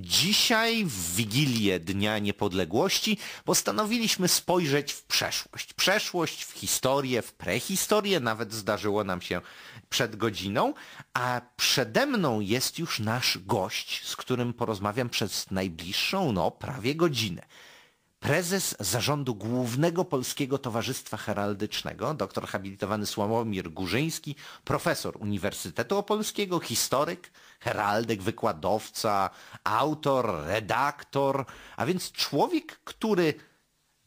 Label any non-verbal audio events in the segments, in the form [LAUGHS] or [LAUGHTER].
Dzisiaj, w Wigilię Dnia Niepodległości, postanowiliśmy spojrzeć w przeszłość. Przeszłość, w historię, w prehistorię, nawet zdarzyło nam się przed godziną, a przede mną jest już nasz gość, z którym porozmawiam przez najbliższą, no, prawie godzinę prezes zarządu Głównego Polskiego Towarzystwa Heraldycznego, doktor habilitowany Sławomir Górzyński, profesor Uniwersytetu Opolskiego, historyk, heraldyk wykładowca, autor, redaktor, a więc człowiek, który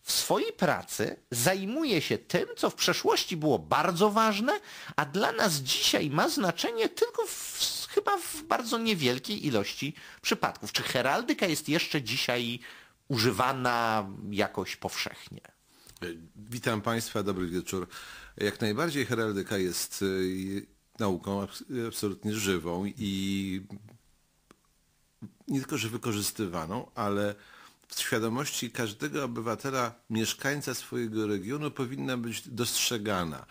w swojej pracy zajmuje się tym, co w przeszłości było bardzo ważne, a dla nas dzisiaj ma znaczenie tylko w, chyba w bardzo niewielkiej ilości przypadków. Czy heraldyka jest jeszcze dzisiaj używana jakoś powszechnie. E, witam Państwa, dobry wieczór. Jak najbardziej heraldyka jest e, nauką absolutnie żywą i nie tylko, że wykorzystywaną, ale w świadomości każdego obywatela, mieszkańca swojego regionu powinna być dostrzegana.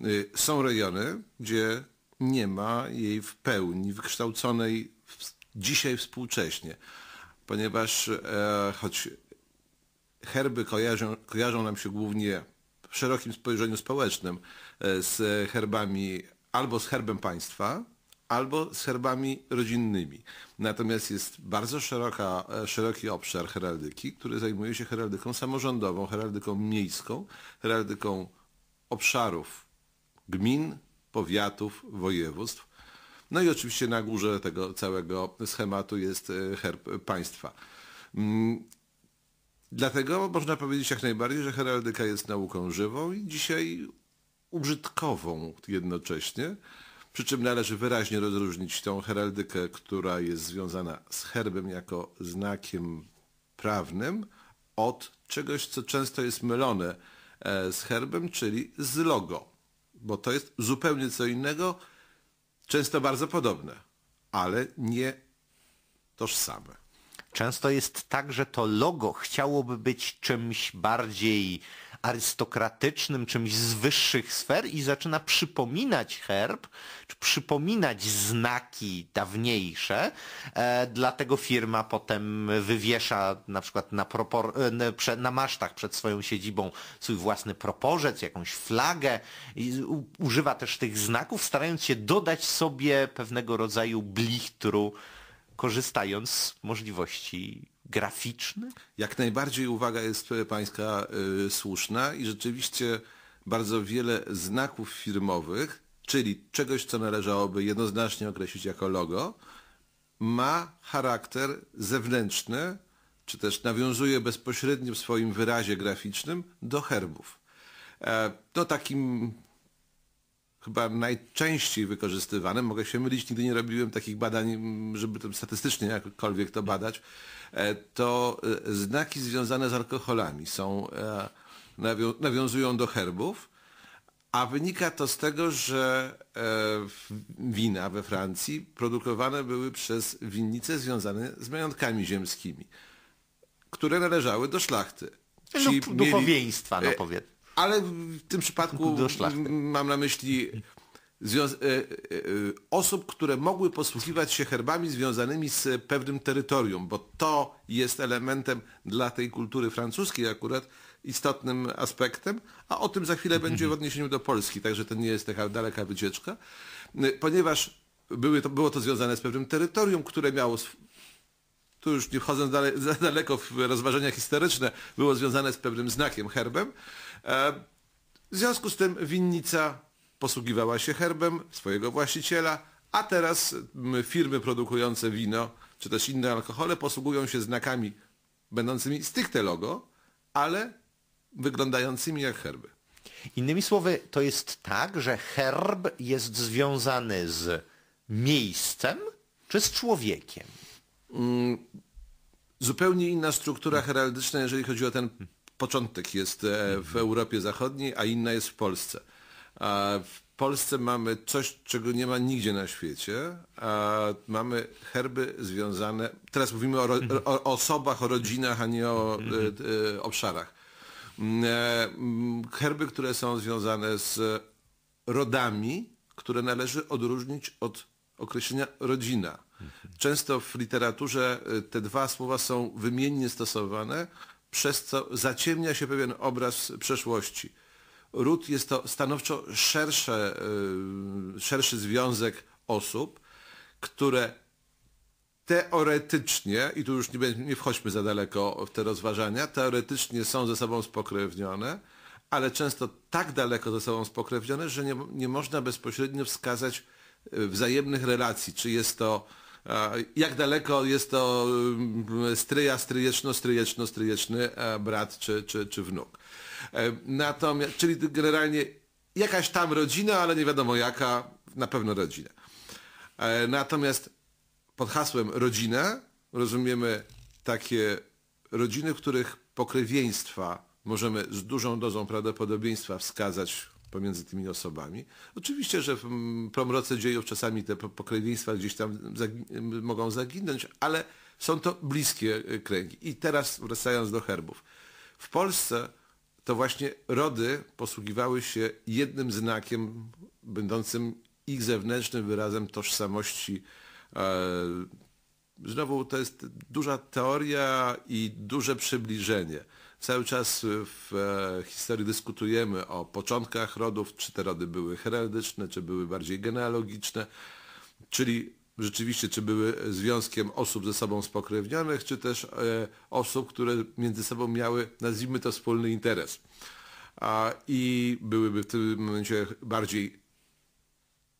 E, są regiony, gdzie nie ma jej w pełni wykształconej dzisiaj współcześnie ponieważ e, choć herby kojarzą, kojarzą nam się głównie w szerokim spojrzeniu społecznym e, z herbami albo z herbem państwa, albo z herbami rodzinnymi. Natomiast jest bardzo szeroka, e, szeroki obszar heraldyki, który zajmuje się heraldyką samorządową, heraldyką miejską, heraldyką obszarów gmin, powiatów, województw, no i oczywiście na górze tego całego schematu jest e, herb państwa. Mm, dlatego można powiedzieć jak najbardziej, że heraldyka jest nauką żywą i dzisiaj użytkową jednocześnie. Przy czym należy wyraźnie rozróżnić tą heraldykę, która jest związana z herbem jako znakiem prawnym, od czegoś, co często jest mylone e, z herbem, czyli z logo. Bo to jest zupełnie co innego, często bardzo podobne, ale nie tożsame. Często jest tak, że to logo chciałoby być czymś bardziej arystokratycznym, czymś z wyższych sfer i zaczyna przypominać herb, czy przypominać znaki dawniejsze, e, dlatego firma potem wywiesza na przykład na, propor, e, na masztach przed swoją siedzibą swój własny proporzec, jakąś flagę, i u, używa też tych znaków, starając się dodać sobie pewnego rodzaju blichtru, korzystając z możliwości graficzny? Jak najbardziej uwaga jest pańska y, słuszna i rzeczywiście bardzo wiele znaków firmowych, czyli czegoś, co należałoby jednoznacznie określić jako logo, ma charakter zewnętrzny, czy też nawiązuje bezpośrednio w swoim wyrazie graficznym do herbów. No takim chyba najczęściej wykorzystywane, Mogę się mylić, nigdy nie robiłem takich badań, żeby to statystycznie jakkolwiek to badać. E, to e, znaki związane z alkoholami są, e, nawiązują do herbów, a wynika to z tego, że wina we Francji produkowane były przez winnice związane z majątkami ziemskimi, które należały do szlachty. Czyli duchowieństwa, mieli, no powiedzmy ale w tym przypadku [LAUGHS] mam na myśli y- y- y- osób, które mogły posługiwać się herbami związanymi z pewnym terytorium, bo to jest elementem dla tej kultury francuskiej akurat istotnym aspektem, a o tym za chwilę będzie w mhm. odniesieniu do Polski, także to nie jest taka daleka wycieczka, e, ponieważ były to, było to związane z pewnym terytorium, które miało sw- tu już nie wchodząc [LAUGHS] za daleko w rozważania historyczne, było związane z pewnym znakiem, herbem, E, w związku z tym winnica posługiwała się herbem swojego właściciela, a teraz firmy produkujące wino czy też inne alkohole posługują się znakami będącymi stricte logo, ale wyglądającymi jak herby. Innymi słowy, to jest tak, że herb jest związany z miejscem czy z człowiekiem? Mm, zupełnie inna struktura heraldyczna, jeżeli chodzi o ten początek jest e, w mhm. Europie Zachodniej, a inna jest w Polsce. W Polsce mamy coś, czego nie ma nigdzie na świecie. Mamy herby związane, teraz mówimy mhm. o, o osobach, o rodzinach, a nie o mhm. e, e, obszarach. Mm, mm, herby, które są związane z rodami, które należy odróżnić od określenia rodzina. Często w literaturze te dwa słowa są wymiennie stosowane, przez co zaciemnia się pewien obraz przeszłości. Ród jest to stanowczo szersze, y, szerszy związek osób, które teoretycznie, i tu już nie, nie wchodźmy za daleko w te rozważania, teoretycznie są ze sobą spokrewnione, ale często tak daleko ze sobą spokrewnione, że nie, nie można bezpośrednio wskazać y, wzajemnych relacji, czy jest to E, jak daleko jest to e, stryja, stryjeczno, stryjeczno, stryjeczny e, brat czy, czy, czy wnuk. Natomiast, czyli generalnie jakaś tam rodzina, ale nie wiadomo jaka, na pewno rodzina. Natomiast pod hasłem rodzina rozumiemy takie rodziny, których pokrewieństwa możemy z dużą dozą prawdopodobieństwa wskazać pomiędzy tymi osobami. Oczywiście, że w promroce dzieją czasami te pokrewieństwa gdzieś tam mogą zaginąć, ale są to bliskie e, kręgi. I teraz wracając do herbów. W Polsce to właśnie rody posługiwały się jednym znakiem będącym ich zewnętrznym wyrazem tożsamości e, znowu to jest duża teoria i duże przybliżenie. Cały czas w e, historii dyskutujemy o początkach rodów, czy te rody były heraldyczne, czy były bardziej genealogiczne, czyli rzeczywiście, czy były związkiem osób ze sobą spokrewnionych, czy też e, osób, które między sobą miały, nazwijmy to, wspólny interes. A, I byłyby w tym momencie bardziej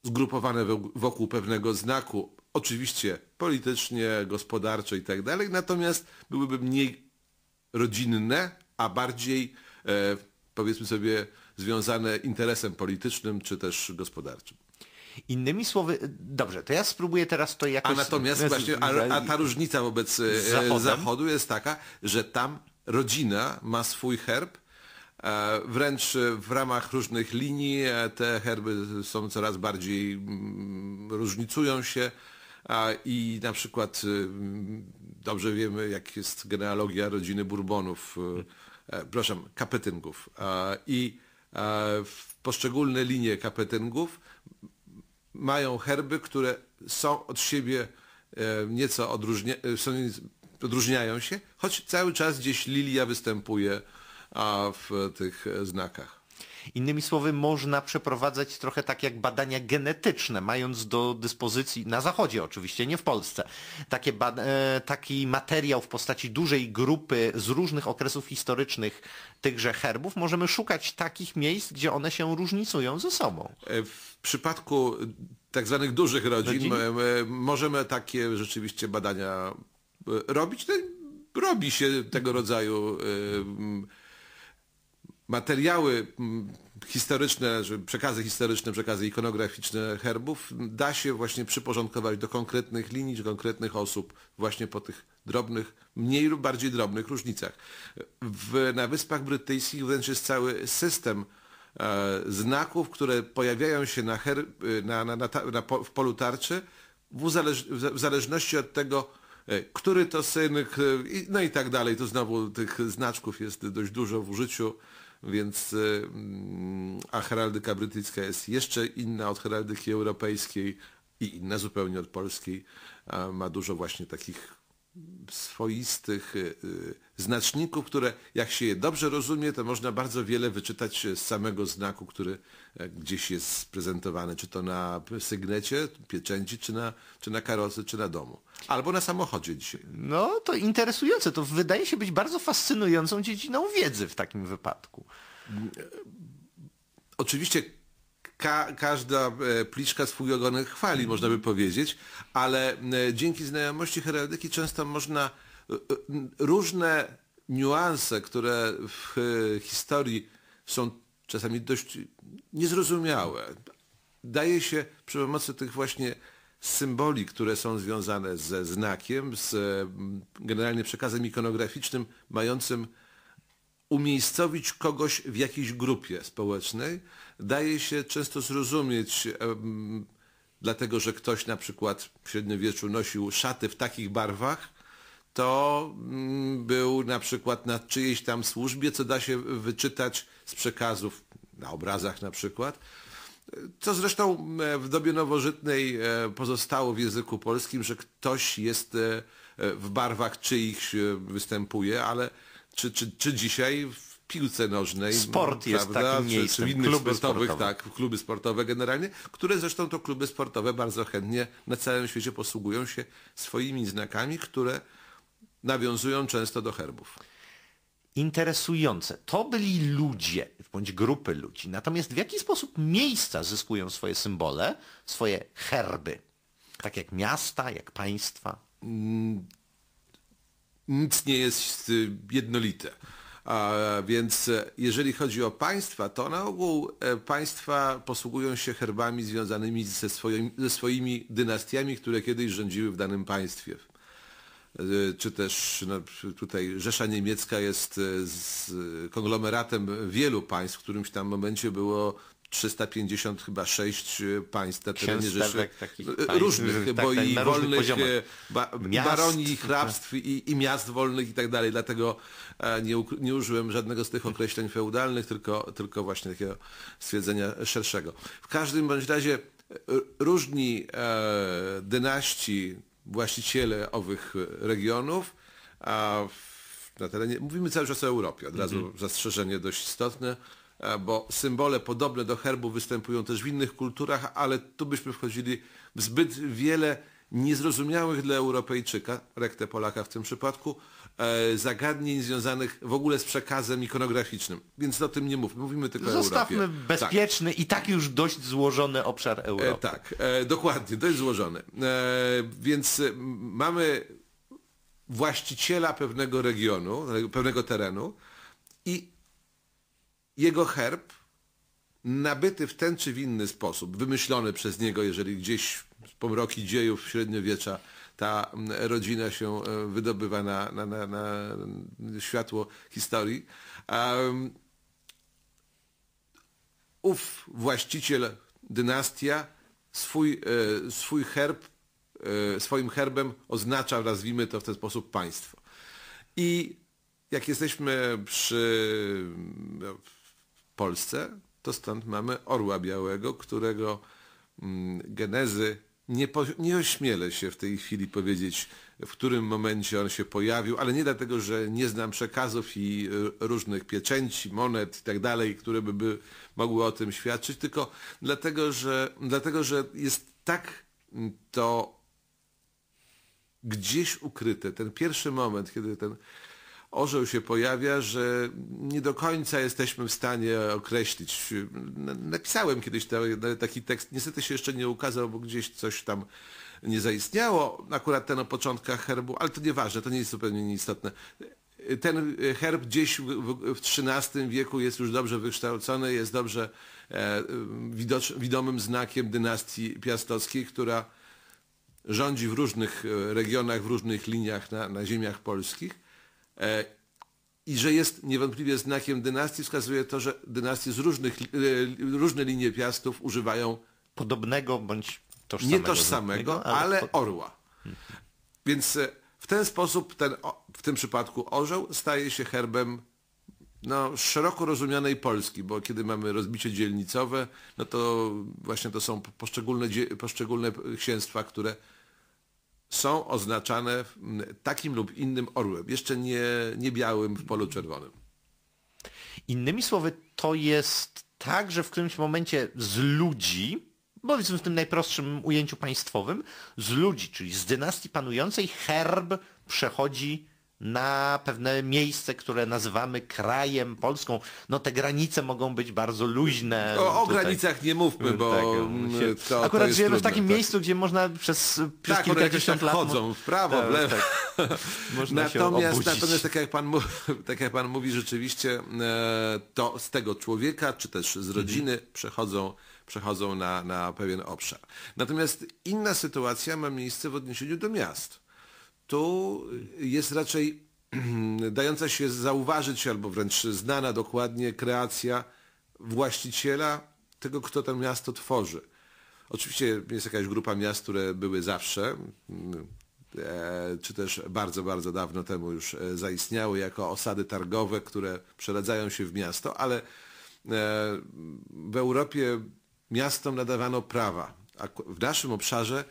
zgrupowane wokół pewnego znaku. Oczywiście politycznie, gospodarczo i tak dalej, natomiast byłyby mniej rodzinne, a bardziej e, powiedzmy sobie związane interesem politycznym czy też gospodarczym. Innymi słowy, dobrze, to ja spróbuję teraz to jakoś... A natomiast właśnie, a, a, ta różnica wobec e, Zachodem? Zachodu jest taka, że tam rodzina ma swój herb, e, Wręcz w ramach różnych linii e, te herby są coraz bardziej, mm, różnicują się i na przykład y, mm, dobrze wiemy, jak jest genealogia rodziny Bourbonów, y, e, przepraszam, kapetyngów i poszczególne linie kapetyngów mają herby, które są od siebie e, nieco odróżnia, e, odróżniają się, choć cały czas gdzieś lilia występuje w tych znakach. Innymi słowy, można przeprowadzać trochę tak jak badania genetyczne, mając do dyspozycji, na Zachodzie oczywiście, nie w Polsce, takie e, taki materiał w postaci dużej grupy z różnych okresów historycznych tychże herbów, możemy szukać takich miejsc, gdzie one się różnicują ze sobą. E, w przypadku tak zwanych dużych rodzin, rodzin? E, możemy takie rzeczywiście badania robić. No robi się tego rodzaju materiały mm, historyczne, przekazy historyczne, przekazy ikonograficzne herbów da się właśnie przyporządkować do konkretnych linii, do konkretnych osób właśnie po tych drobnych, mniej lub bardziej drobnych różnicach. W, na Wyspach Brytyjskich wręcz jest cały system e, znaków, które pojawiają się na herb na, na, na, na po, w polu tarczy w, uzależ, w zależności od tego, e, który to syn, no i tak dalej. Tu znowu tych znaczków jest dość dużo w użyciu więc y, mm, a heraldyka brytyjska jest jeszcze inna od heraldyki europejskiej i inna zupełnie od polskiej. Ma dużo właśnie takich swoistych y, y, znaczników, które jak się je dobrze rozumie, to można bardzo wiele wyczytać e, z samego znaku, który e, gdzieś jest prezentowany, czy to na sygnecie, pieczęci, czy na, czy na karocy, czy na domu. Albo na samochodzie dzisiaj. No to interesujące, to wydaje się być bardzo fascynującą dziedziną wiedzy w takim wypadku. E, oczywiście Ka każda pliczka swój ogonek chwali, można by powiedzieć, ale dzięki znajomości heraldyki często można różne niuanse, które w historii są czasami dość niezrozumiałe. Daje się przy pomocy tych właśnie symboli, które są związane ze znakiem, z mm, generalnie przekazem ikonograficznym mającym umiejscowić kogoś w jakiejś grupie społecznej, daje się często zrozumieć, dlatego że ktoś na przykład w średniowieczu nosił szaty w takich barwach, to mm, był na przykład na czyjejś tam służbie, co da się wyczytać z przekazów na obrazach na przykład, co zresztą e, w dobie nowożytnej e, pozostało w języku polskim, że ktoś jest e, w barwach czyichś występuje, ale czy, czy, czy dzisiaj w piłce nożnej. Sport jest prawda, takim czy, miejscem, innych kluby sportowych, sportowe. tak, kluby sportowe generalnie, które zresztą to kluby sportowe bardzo chętnie na całym świecie posługują się swoimi znakami, które nawiązują często do herbów. Interesujące. To byli ludzie, bądź grupy ludzi. Natomiast w jaki sposób miejsca zyskują swoje symbole, swoje herby? Tak jak miasta, jak państwa? Mm, nic nie jest y, jednolite. A więc e, jeżeli chodzi o państwa, to na ogół e, państwa posługują się herbami związanymi ze, swoim, ze swoimi dynastiami, które kiedyś rządziły w danym państwie. Y, czy też no, tutaj Rzesza Niemiecka jest y, z konglomeratem wielu państw, w którymś tam momencie było 350 chyba 6 y, państw na terenie Rzeszy. różnych, tak, bo tak, i wolnych baronii, ba, miast, tak. hrabstw tak. i, i, miast wolnych i tak dalej. Dlatego e, nie, nie, użyłem żadnego z tych określeń feudalnych, tylko, tylko właśnie takiego stwierdzenia szerszego. W każdym bądź razie e, różni e, dynaści, właściciele owych regionów, a na terenie, mówimy cały czas o Europie, od razu mhm. zastrzeżenie dość istotne, e, bo symbole podobne do herbu występują też w innych kulturach, ale tu byśmy wchodzili w zbyt wiele niezrozumiałych dla Europejczyka, rekte Polaka w tym przypadku, E, zagadnień związanych w ogóle z przekazem ikonograficznym. Więc o tym nie mówmy, mówimy tylko Zostawmy o Europie. Tak. bezpieczny tak. i tak już dość złożony obszar e, Europy. E, tak, e, dokładnie, dość złożony. E, więc e, mamy właściciela pewnego regionu, pewnego terenu i jego herb nabyty w ten czy w inny sposób, wymyślony przez niego, jeżeli gdzieś z pomroki dziejów średniowiecza ta rodzina się e, wydobywa na, na, na, na światło historii. Um, ów właściciel, dynastia swój, e, swój herb, e, swoim herbem oznacza, nazwijmy to w ten sposób, państwo. I jak jesteśmy przy no, Polsce, to stąd mamy orła białego, którego genezy nie, po, nie ośmielę się w tej chwili powiedzieć, w którym momencie on się pojawił, ale nie dlatego, że nie znam przekazów i e, różnych pieczęci, monet i tak dalej, które by, by mogły o tym świadczyć, tylko dlatego, że, dlatego, że jest tak mm, to gdzieś ukryte, ten pierwszy moment, kiedy ten orzeł się pojawia, że nie do końca jesteśmy w stanie określić. Napisałem kiedyś taki tekst, niestety się jeszcze nie ukazał, bo gdzieś coś tam nie zaistniało, akurat ten o początkach herbu, ale to nieważne, to nie jest zupełnie nieistotne. Ten herb gdzieś w XIII wieku jest już dobrze wykształcony, jest dobrze e, widomym znakiem dynastii piastowskiej, która rządzi w różnych e, regionach, w różnych liniach na, na ziemiach polskich. E, I że jest niewątpliwie znakiem dynastii, wskazuje to, że dynastie z różnych, e, różne linie piastów używają podobnego bądź tożsamego. Nie tożsamego, ale, ale orła. Więc e, w ten sposób ten, w tym przypadku orzeł staje się herbem no, szeroko rozumianej Polski, bo kiedy mamy rozbicie dzielnicowe, no to właśnie to są poszczególne, poszczególne księstwa, które są oznaczane takim lub innym orłem, jeszcze nie, nie białym w polu czerwonym. Innymi słowy, to jest tak, że w którymś momencie z ludzi, powiedzmy w tym najprostszym ujęciu państwowym, z ludzi, czyli z dynastii panującej, herb przechodzi na pewne miejsce, które nazywamy krajem Polską. No te granice mogą być bardzo luźne. O, o granicach nie mówmy, bo tak, to, akurat to żyjemy w takim tak. miejscu, gdzie można przez, przez tak, kilkadziesiąt lat... chodzą w prawo, tak, w lewo. Tak. [LAUGHS] Można natomiast, się natomiast tak jak, pan, [LAUGHS] tak jak pan mówi, rzeczywiście e, to z tego człowieka, czy też z mhm. rodziny mhm. przechodzą przechodzą na, na pewien obszar. Natomiast inna sytuacja ma miejsce w odniesieniu do miast tu jest raczej [CLEARS THROAT] dająca się zauważyć albo wręcz znana dokładnie kreacja właściciela, tego kto to miasto tworzy. Oczywiście jest jakaś grupa miast, które były zawsze, e, czy też bardzo, bardzo dawno temu już e, zaistniały jako osady targowe, które przeradzają się w miasto, ale e, w Europie miastom nadawano prawa, a w naszym obszarze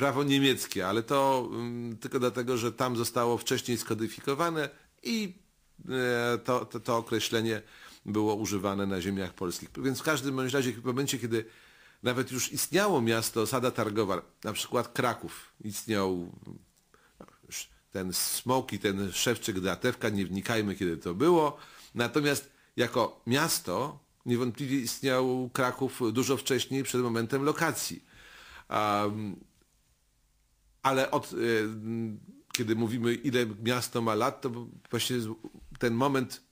prawo niemieckie, ale to um, tylko dlatego, że tam zostało wcześniej skodyfikowane i e, to, to, to, określenie było używane na ziemiach polskich. Więc w każdym bądź razie w momencie, kiedy nawet już istniało miasto, sada targowa, na przykład Kraków, istniał ten Smoki, ten Szewczyk, Datewka, nie wnikajmy kiedy to było. Natomiast jako miasto niewątpliwie istniał Kraków dużo wcześniej przed momentem lokacji. Um, ale od, y, mm, kiedy mówimy ile miasto ma lat, to właśnie ten moment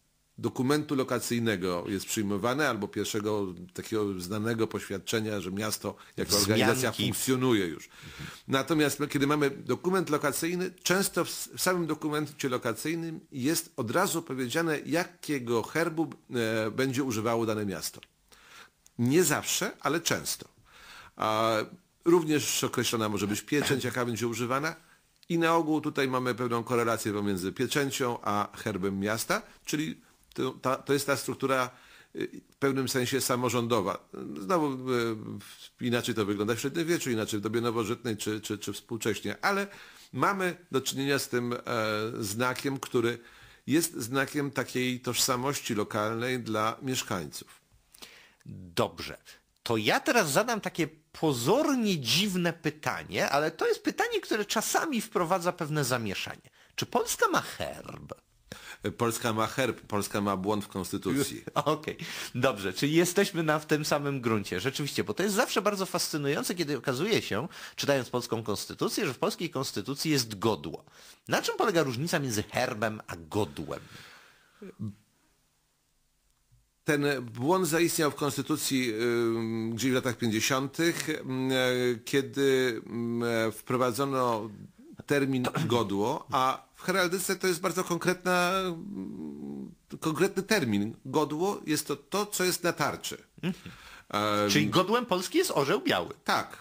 dokumentu lokacyjnego jest przyjmowany albo pierwszego takiego znanego poświadczenia, że miasto jako Zmianki. organizacja funkcjonuje już. Natomiast kiedy mamy dokument lokacyjny, często w samym dokumencie lokacyjnym jest od razu powiedziane, jakiego herbu e, będzie używało dane miasto. Nie zawsze, ale często. Również określona może być pieczęć, jaka będzie używana. I na ogół tutaj mamy pewną korelację pomiędzy pieczęcią a herbem miasta, czyli to, ta, to jest ta struktura y, w pewnym sensie samorządowa. Znowu y, inaczej to wygląda w średniowieczu, inaczej w dobie nowożytnej czy, czy, czy współcześnie, ale mamy do czynienia z tym e, znakiem, który jest znakiem takiej tożsamości lokalnej dla mieszkańców. Dobrze. To ja teraz zadam takie pozornie dziwne pytanie, ale to jest pytanie, które czasami wprowadza pewne zamieszanie. Czy Polska ma herb? Polska ma herb, Polska ma błąd w konstytucji. [LAUGHS] Okej, okay. dobrze, czyli jesteśmy na w tym samym gruncie. Rzeczywiście, bo to jest zawsze bardzo fascynujące, kiedy okazuje się, czytając polską konstytucję, że w polskiej konstytucji jest godło. Na czym polega różnica między herbem a godłem? Ten błąd zaistniał w Konstytucji gdzieś w latach 50., e, kiedy e, wprowadzono termin godło, a w heraldyce to jest bardzo konkretna, konkretny termin. Godło jest to to, co jest na tarczy. Mhm. Czyli godłem Polski jest orzeł biały. Tak.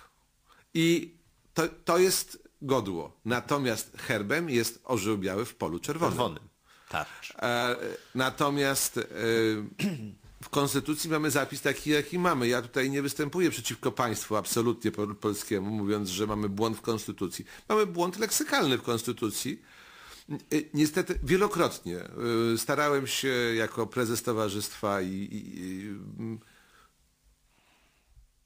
I to, to jest godło. Natomiast herbem jest orzeł biały w polu czerwonym. czerwonym. Tarcz. E, natomiast e, [CLEARS THROAT] w Konstytucji mamy zapis taki, jaki mamy. Ja tutaj nie występuję przeciwko państwu absolutnie polskiemu, mówiąc, że mamy błąd w Konstytucji. Mamy błąd leksykalny w Konstytucji. E, niestety wielokrotnie starałem się jako prezes towarzystwa i, i, i mm,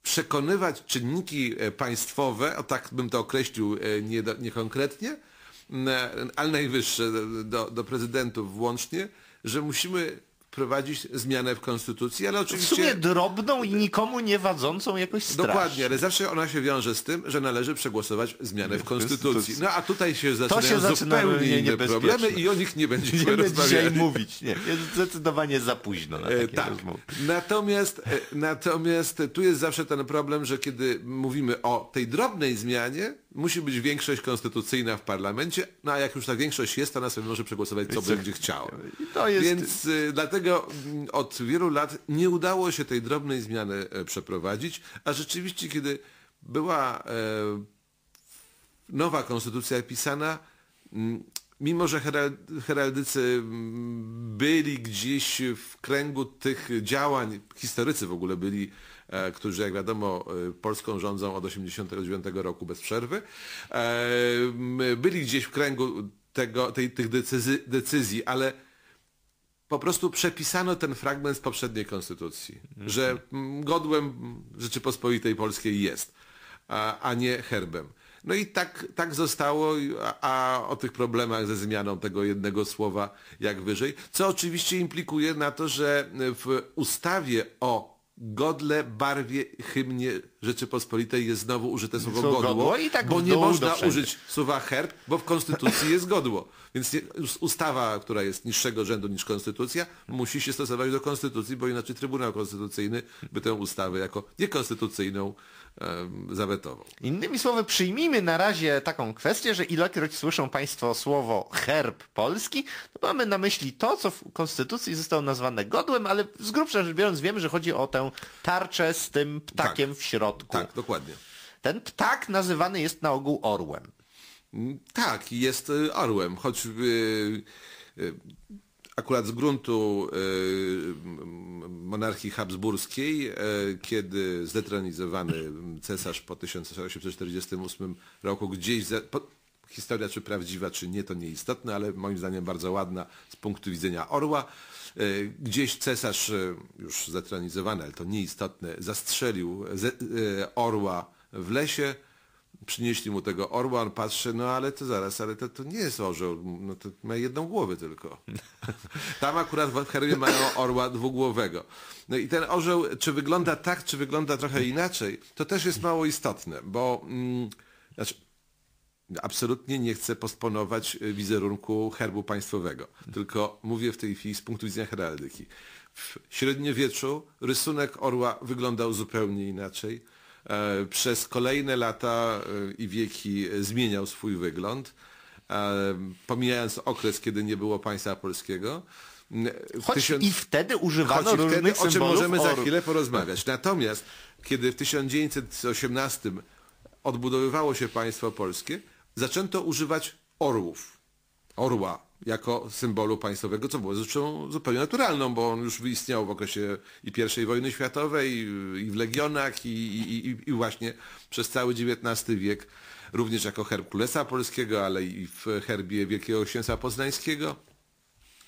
przekonywać czynniki państwowe, o tak bym to określił niekonkretnie, nie ale najwyższe do, do prezydentów włącznie, że musimy prowadzić zmianę w konstytucji, ale oczywiście... W sumie drobną i nikomu nie wadzącą jakoś strasznie. Dokładnie, ale zawsze ona się wiąże z tym, że należy przegłosować zmianę w konstytucji. No a tutaj się zaczynają to się zaczyna zupełnie inne problemy i o nich nie będziemy nie rozmawiać. dzisiaj mówić, nie. Jest zdecydowanie za późno na e, takie tak. Natomiast, e, natomiast tu jest zawsze ten problem, że kiedy mówimy o tej drobnej zmianie, musi być większość konstytucyjna w parlamencie, no a jak już ta większość jest, to ona sobie może przegłosować, co, będzie chciała. Jest... Więc y, dlatego mm, od wielu lat nie udało się tej drobnej zmiany e, przeprowadzić, a rzeczywiście, kiedy była e, nowa konstytucja pisana, mm, mimo że heraldycy mm, byli gdzieś w kręgu tych działań, historycy w ogóle byli E, którzy jak wiadomo e, Polską rządzą od 1989 roku bez przerwy, e, byli gdzieś w kręgu tego, tej, tych decyzji, decyzji, ale po prostu przepisano ten fragment z poprzedniej konstytucji, mhm. że godłem Rzeczypospolitej Polskiej jest, a, a nie herbem. No i tak, tak zostało, a, o tych problemach ze zmianą tego jednego słowa jak wyżej, co oczywiście implikuje na to, że w ustawie o godle, barwie, hymnie Rzeczypospolitej jest znowu użyte słowo godło, godło tak bo nie można użyć słowa herb, bo w konstytucji jest godło. Więc nie, ustawa, która jest niższego rzędu niż konstytucja, musi się stosować do konstytucji, bo inaczej Trybunał Konstytucyjny by tę ustawę jako niekonstytucyjną zawetował. Innymi słowy, przyjmijmy na razie taką kwestię, że ilekroć słyszą Państwo słowo herb polski, to mamy na myśli to, co w Konstytucji zostało nazwane godłem, ale z grubsza rzecz biorąc wiemy, że chodzi o tę tarczę z tym ptakiem tak, w środku. Tak, dokładnie. Ten ptak nazywany jest na ogół orłem. Mm, tak, jest y, orłem, choć... Yy, yy, akurat z gruntu y, monarchii habsburskiej, y, kiedy zdetronizowany cesarz po 1848 roku gdzieś, za, po, historia czy prawdziwa, czy nie, to nieistotne, ale moim zdaniem bardzo ładna z punktu widzenia orła, y, gdzieś cesarz, już zdetronizowany, ale to nieistotne, zastrzelił orła w lesie, przynieśli mu tego orła, on patrzy, no ale to zaraz, ale to, to nie jest orzeł, no to ma jedną głowę tylko. [LAUGHS] Tam akurat w herbie mają orła dwugłowego. No i ten orzeł, czy wygląda tak, czy wygląda trochę inaczej, to też jest mało istotne, bo mm, znaczy, absolutnie nie chcę posponować y, wizerunku herbu państwowego, tylko mówię w tej chwili z punktu widzenia heraldyki. W średniowieczu rysunek orła wyglądał zupełnie inaczej E, przez kolejne lata e, i wieki zmieniał swój wygląd, e, pomijając okres, kiedy nie było państwa polskiego. Choć tysiąc... i wtedy używano Choć różnych wtedy, o czym możemy or... za chwilę porozmawiać. Natomiast, kiedy w 1918 odbudowywało się państwo polskie, zaczęto używać orłów, orła jako symbolu państwowego, co było rzeczą zupełnie naturalną, bo on już istniał w okresie i I wojny światowej, i w legionach, i, i, i, i właśnie przez cały XIX wiek, również jako herb Królestwa Polskiego, ale i w herbie Wielkiego Księstwa Poznańskiego,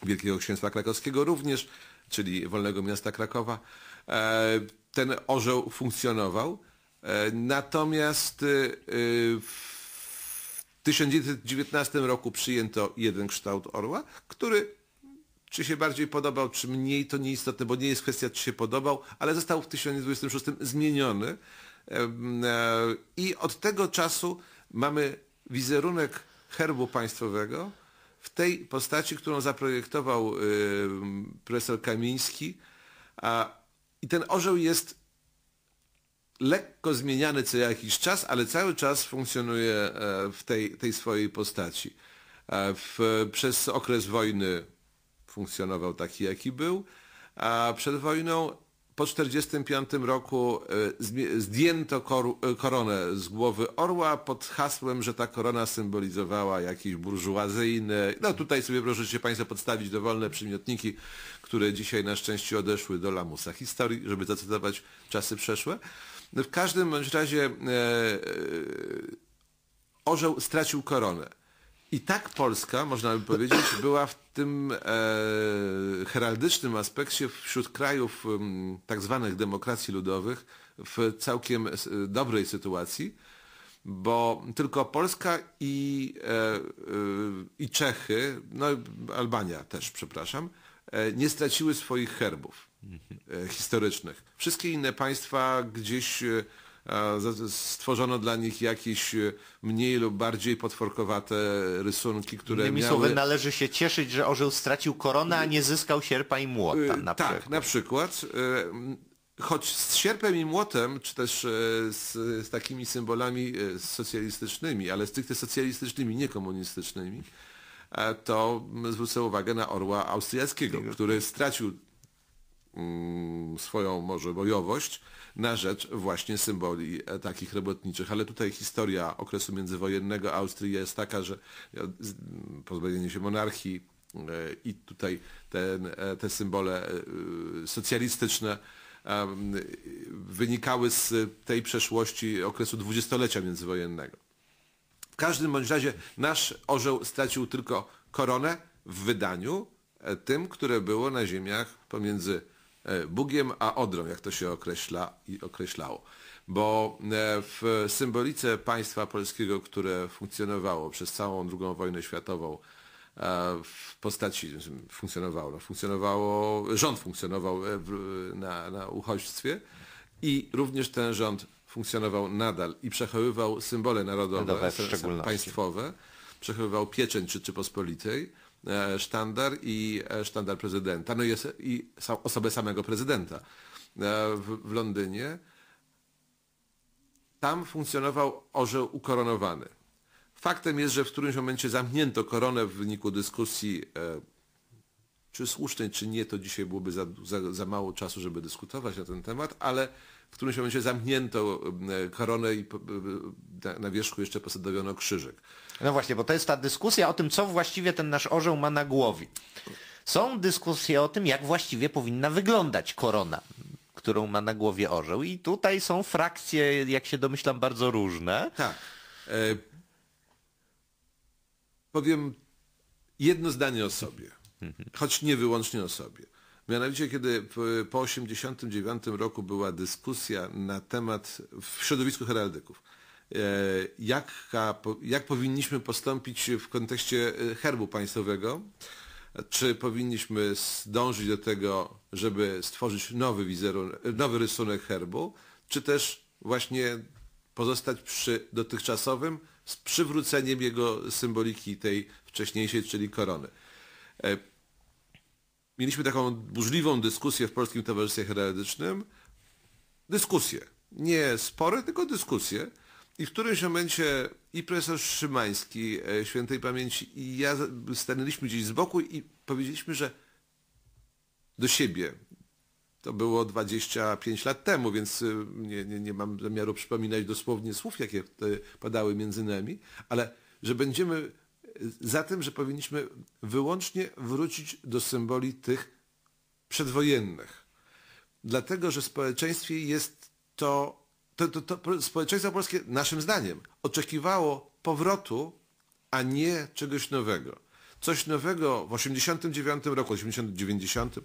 Wielkiego Księstwa Krakowskiego również, czyli Wolnego Miasta Krakowa. E, ten orzeł funkcjonował. E, natomiast e, w w 1919 roku przyjęto jeden kształt orła, który czy się bardziej podobał, czy mniej, to nieistotne, bo nie jest kwestia, czy się podobał, ale został w 1926 zmieniony. E, I od tego czasu mamy wizerunek herbu państwowego w tej postaci, którą zaprojektował profesor Kamiński. I ten orzeł jest lekko zmieniany co jakiś czas, ale cały czas funkcjonuje e, w tej, tej swojej postaci. E, w, przez okres wojny funkcjonował taki, jaki był, a przed wojną po 1945 roku e, zdjęto kor koronę z głowy orła pod hasłem, że ta korona symbolizowała jakieś burżuazyjne. No tutaj sobie proszę Państwo podstawić dowolne przymiotniki, które dzisiaj na szczęście odeszły do lamusa historii, żeby zacytować czasy przeszłe. No w każdym bądź razie e, e, orzeł stracił koronę. I tak Polska, można by powiedzieć, [CLEARS THROAT] była w tym e, heraldycznym aspekcie wśród krajów tzw. tak zwanych demokracji ludowych w całkiem dobrej sytuacji, bo tylko Polska i, e, e, i Czechy, no Albania też, przepraszam, e, nie straciły swoich herbów. E, historycznych. Wszystkie inne państwa gdzieś e, stworzono dla nich jakieś e, mniej lub bardziej potworkowate rysunki, które Innymi miały... słowy, należy się cieszyć, że orzeł stracił koronę, a nie y, zyskał sierpa i młota. Y, na tak, przykład. na przykład. Y, choć z sierpem i młotem, czy też z, z takimi symbolami socjalistycznymi, ale z tych socjalistycznymi, nie komunistycznymi, to zwrócę uwagę na orła austriackiego, który stracił Mm, swoją może bojowość na rzecz właśnie symboli e, takich robotniczych. Ale tutaj historia okresu międzywojennego Austrii jest taka, że e, mm, pozbawienie się monarchii e, i tutaj ten, te symbole socjalistyczne wynikały z tej przeszłości okresu dwudziestolecia międzywojennego. W każdym bądź razie nasz orzeł stracił tylko koronę w wydaniu tym, które było na ziemiach pomiędzy E, Bugiem a Odrą, jak to się określa, określało. Bo e, w symbolice państwa polskiego, które funkcjonowało przez całą II wojnę światową, e, w postaci funkcjonowało, no, funkcjonowało, rząd funkcjonował na, na uchodźstwie i również ten rząd funkcjonował nadal i przechowywał symbole narodowe, państwowe, przechowywał pieczęć Rzeczypospolitej, E, sztandar i e, sztandar prezydenta, no i, i osobę samego prezydenta e, w, w Londynie. Tam funkcjonował orzeł ukoronowany. Faktem jest, że w którymś momencie zamknięto koronę w wyniku dyskusji, czy słusznej, czy nie, to dzisiaj byłoby za, za, za mało czasu, żeby dyskutować na ten temat, ale w którymś momencie zamknięto koronę i na wierzchu jeszcze posadowiono krzyżyk. No właśnie, bo to jest ta dyskusja o tym, co właściwie ten nasz orzeł ma na głowie. Są dyskusje o tym, jak właściwie powinna wyglądać korona, którą ma na głowie orzeł. I tutaj są frakcje, jak się domyślam, bardzo różne. Tak. E, powiem jedno zdanie o sobie, mhm. choć nie wyłącznie o sobie. Mianowicie, kiedy po 1989 roku była dyskusja na temat w środowisku heraldyków E, jaka, jak powinniśmy postąpić w kontekście e, herbu państwowego. Czy powinniśmy dążyć do tego, żeby stworzyć nowy, wizerunek, nowy rysunek herbu, czy też właśnie pozostać przy dotychczasowym z przywróceniem jego symboliki tej wcześniejszej, czyli korony. E, mieliśmy taką burzliwą dyskusję w Polskim Towarzystwie Heraldycznym. Dyskusję. Nie spory, tylko dyskusje i w którymś momencie i profesor Szymański, e, świętej pamięci, i ja stanęliśmy gdzieś z boku i powiedzieliśmy, że do siebie. To było 25 lat temu, więc e, nie, nie, nie mam zamiaru przypominać dosłownie słów, jakie padały między nami, ale że będziemy e, za tym, że powinniśmy wyłącznie wrócić do symboli tych przedwojennych. Dlatego, że w społeczeństwie jest to to, to, to społeczeństwo polskie, naszym zdaniem, oczekiwało powrotu, a nie czegoś nowego. Coś nowego w 89 roku, 90